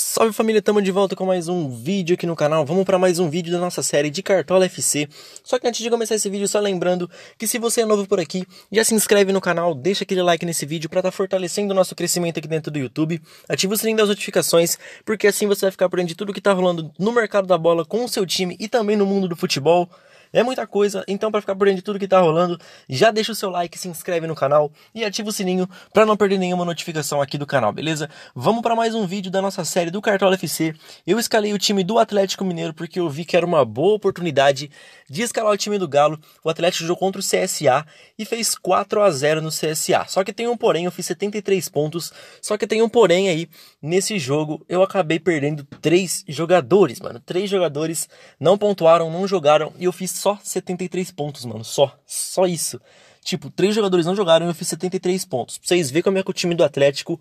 Salve família, tamo de volta com mais um vídeo aqui no canal. Vamos para mais um vídeo da nossa série de Cartola FC. Só que antes de começar esse vídeo, só lembrando que se você é novo por aqui, já se inscreve no canal, deixa aquele like nesse vídeo para estar tá fortalecendo o nosso crescimento aqui dentro do YouTube. Ativa o sininho das notificações, porque assim você vai ficar por dentro de tudo que tá rolando no mercado da bola com o seu time e também no mundo do futebol. É muita coisa, então para ficar por dentro de tudo que tá rolando, já deixa o seu like, se inscreve no canal e ativa o sininho para não perder nenhuma notificação aqui do canal, beleza? Vamos para mais um vídeo da nossa série do Cartola FC. Eu escalei o time do Atlético Mineiro porque eu vi que era uma boa oportunidade de escalar o time do Galo. O Atlético jogou contra o CSA e fez 4 a 0 no CSA. Só que tem um porém, eu fiz 73 pontos, só que tem um porém aí nesse jogo, eu acabei perdendo três jogadores, mano. Três jogadores não pontuaram, não jogaram e eu fiz só 73 pontos, mano. Só. Só isso. Tipo, três jogadores não jogaram e eu fiz 73 pontos. Pra vocês verem como é que o time do Atlético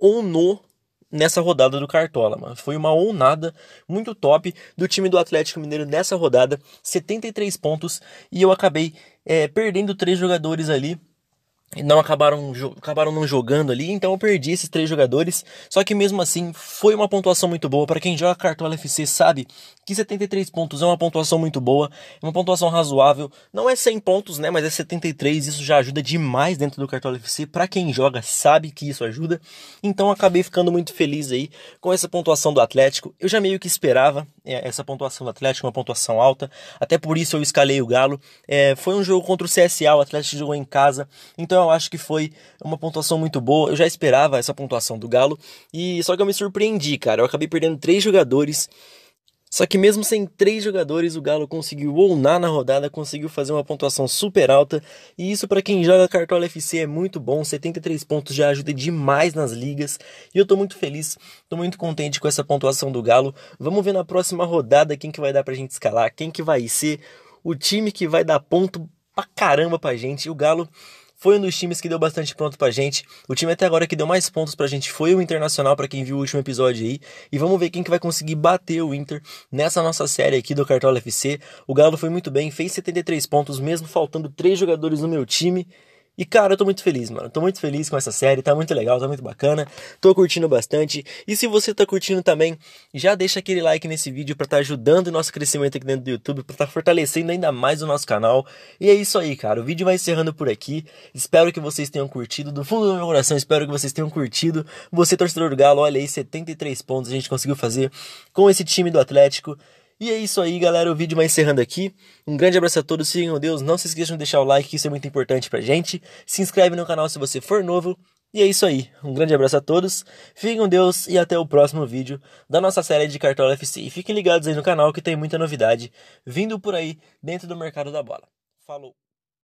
no nessa rodada do Cartola, mano. Foi uma nada muito top do time do Atlético Mineiro nessa rodada. 73 pontos e eu acabei é, perdendo três jogadores ali não acabaram, acabaram não jogando ali, então eu perdi esses três jogadores. Só que mesmo assim, foi uma pontuação muito boa. Para quem joga Cartola FC sabe que 73 pontos é uma pontuação muito boa, é uma pontuação razoável. Não é 100 pontos, né? Mas é 73. Isso já ajuda demais dentro do Cartola FC. Para quem joga, sabe que isso ajuda. Então acabei ficando muito feliz aí com essa pontuação do Atlético. Eu já meio que esperava é, essa pontuação do Atlético, uma pontuação alta. Até por isso eu escalei o Galo. É, foi um jogo contra o CSA, o Atlético jogou em casa. Então eu acho que foi uma pontuação muito boa. Eu já esperava essa pontuação do Galo. E só que eu me surpreendi, cara. Eu acabei perdendo três jogadores. Só que mesmo sem três jogadores, o Galo conseguiu não na rodada, conseguiu fazer uma pontuação super alta, e isso para quem joga Cartola FC é muito bom, 73 pontos já ajuda demais nas ligas, e eu tô muito feliz, tô muito contente com essa pontuação do Galo. Vamos ver na próxima rodada quem que vai dar pra gente escalar, quem que vai ser o time que vai dar ponto pra caramba pra gente. e O Galo foi um dos times que deu bastante ponto pra gente. O time até agora que deu mais pontos pra gente foi o Internacional, para quem viu o último episódio aí. E vamos ver quem que vai conseguir bater o Inter nessa nossa série aqui do Cartola FC. O Galo foi muito bem, fez 73 pontos, mesmo faltando três jogadores no meu time. E cara, eu tô muito feliz, mano. Tô muito feliz com essa série, tá muito legal, tá muito bacana. Tô curtindo bastante. E se você tá curtindo também, já deixa aquele like nesse vídeo para estar tá ajudando o nosso crescimento aqui dentro do YouTube, para estar tá fortalecendo ainda mais o nosso canal. E é isso aí, cara. O vídeo vai encerrando por aqui. Espero que vocês tenham curtido. Do fundo do meu coração, espero que vocês tenham curtido. Você torcedor do Galo, olha aí, 73 pontos a gente conseguiu fazer com esse time do Atlético. E é isso aí, galera. O vídeo vai encerrando aqui. Um grande abraço a todos. Sigam Deus. Não se esqueçam de deixar o like, isso é muito importante pra gente. Se inscreve no canal se você for novo. E é isso aí. Um grande abraço a todos. Fiquem com Deus e até o próximo vídeo da nossa série de Cartola FC. E fiquem ligados aí no canal que tem muita novidade vindo por aí dentro do mercado da bola. Falou!